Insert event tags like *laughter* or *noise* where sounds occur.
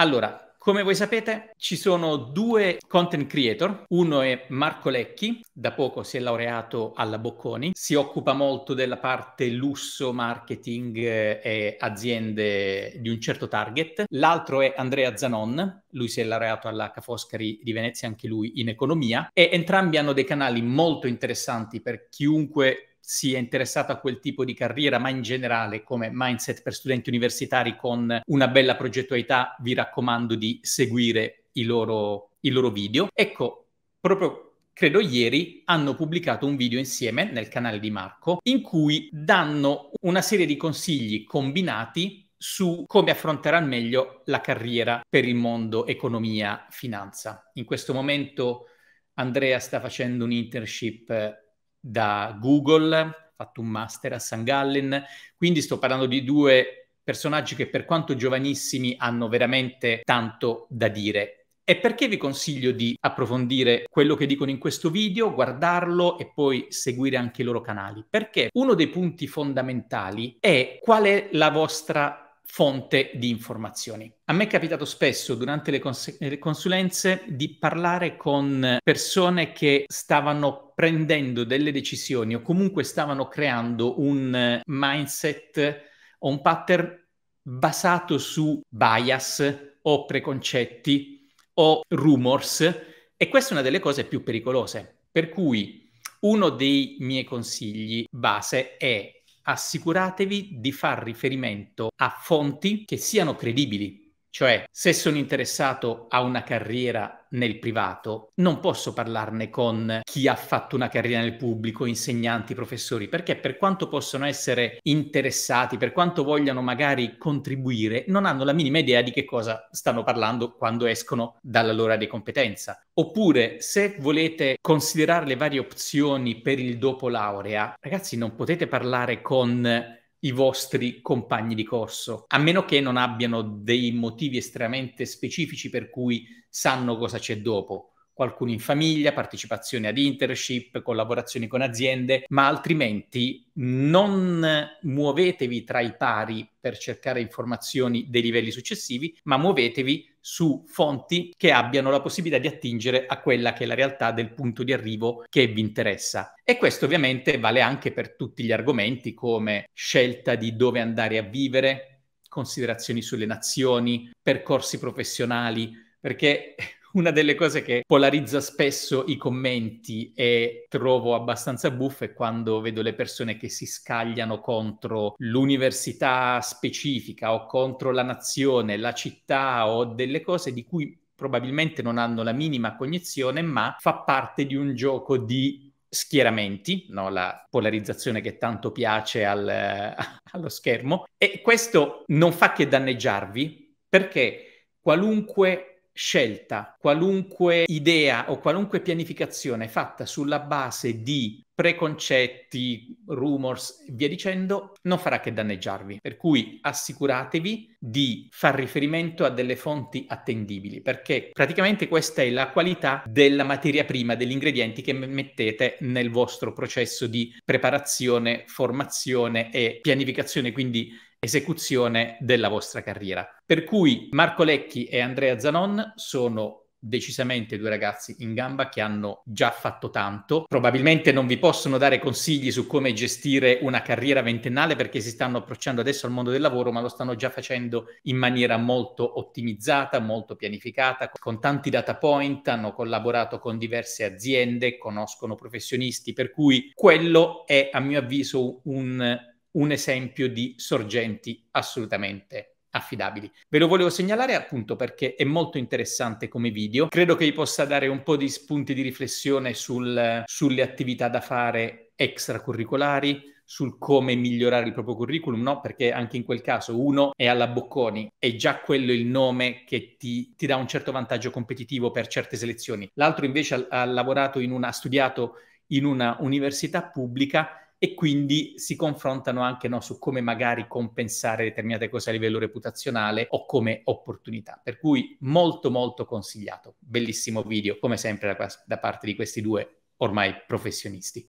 Allora, come voi sapete, ci sono due content creator. Uno è Marco Lecchi, da poco si è laureato alla Bocconi, si occupa molto della parte lusso, marketing eh, e aziende di un certo target. L'altro è Andrea Zanon, lui si è laureato alla Ca' Foscari di Venezia anche lui in economia e entrambi hanno dei canali molto interessanti per chiunque si è interessato a quel tipo di carriera, ma in generale come mindset per studenti universitari con una bella progettualità, vi raccomando di seguire i loro, i loro video. Ecco, proprio credo ieri, hanno pubblicato un video insieme nel canale di Marco in cui danno una serie di consigli combinati su come affrontare al meglio la carriera per il mondo economia-finanza. In questo momento Andrea sta facendo un internship da Google, fatto un master a St. Gallen, quindi sto parlando di due personaggi che per quanto giovanissimi hanno veramente tanto da dire. E perché vi consiglio di approfondire quello che dicono in questo video, guardarlo e poi seguire anche i loro canali? Perché uno dei punti fondamentali è qual è la vostra fonte di informazioni. A me è capitato spesso durante le, cons- le, consulenze di parlare con persone che stavano prendendo delle decisioni o comunque stavano creando un mindset o un pattern basato su bias o preconcetti o rumors e questa è una delle cose più pericolose. Per cui uno dei miei consigli base è assicuratevi di far riferimento a fonti che siano credibili, cioè, se sono interessato a una carriera nel privato, non posso parlarne con chi ha fatto una carriera nel pubblico, insegnanti, professori, perché per quanto possono essere interessati, per quanto vogliano magari contribuire, non hanno la minima idea di che cosa stanno parlando quando escono dalla loro di competenza. Oppure, se volete considerare le varie opzioni per il dopo laurea, ragazzi, non potete parlare con i vostri compagni di corso, a meno che non abbiano dei motivi estremamente specifici per cui sanno cosa c'è dopo qualcuno in famiglia, partecipazione ad internship, collaborazioni con aziende, ma altrimenti non muovetevi tra i pari per cercare informazioni dei livelli successivi, ma muovetevi su fonti che abbiano la possibilità di attingere a quella che è la realtà del punto di arrivo che vi interessa. E questo ovviamente vale anche per tutti gli argomenti come scelta di dove andare a vivere, considerazioni sulle nazioni, percorsi professionali, perché una delle cose che polarizza spesso i commenti e trovo abbastanza buffo è quando vedo le persone che si scagliano contro l'università specifica o contro la nazione, la città o delle cose di cui probabilmente non hanno la minima cognizione, ma fa parte di un gioco di schieramenti, no? la polarizzazione che tanto piace al, eh, *laughs* allo schermo. E questo non fa che danneggiarvi perché qualunque scelta, qualunque idea o qualunque pianificazione fatta sulla base di preconcetti, rumors, e via dicendo, non farà che danneggiarvi. Per cui assicuratevi di far riferimento a delle fonti attendibili, perché praticamente questa è la qualità della materia prima, degli ingredienti che mettete nel vostro processo di preparazione, formazione e pianificazione, quindi esecuzione della vostra carriera. Per cui Marco Lecchi e Andrea Zanon sono decisamente due ragazzi in gamba che hanno già fatto tanto. Probabilmente non vi possono dare consigli su come gestire una carriera ventennale perché si stanno approcciando adesso al mondo del lavoro, ma lo stanno già facendo in maniera molto ottimizzata, molto pianificata, con tanti data point, hanno collaborato con diverse aziende, conoscono professionisti, per cui quello è a mio avviso un un esempio di sorgenti assolutamente affidabili. Ve lo volevo segnalare appunto perché è molto interessante come video. Credo che vi possa dare un po' di spunti di riflessione sul, sulle attività da fare extracurricolari, sul come migliorare il proprio curriculum, no? Perché anche in quel caso uno è alla Bocconi, è già quello il nome che ti, ti dà un certo vantaggio competitivo per certe selezioni. L'altro invece ha, ha lavorato in una, ha studiato in una università pubblica e quindi si confrontano anche no, su come magari compensare determinate cose a livello reputazionale o come opportunità. Per cui molto molto consigliato, bellissimo video come sempre da, da parte di questi due ormai professionisti.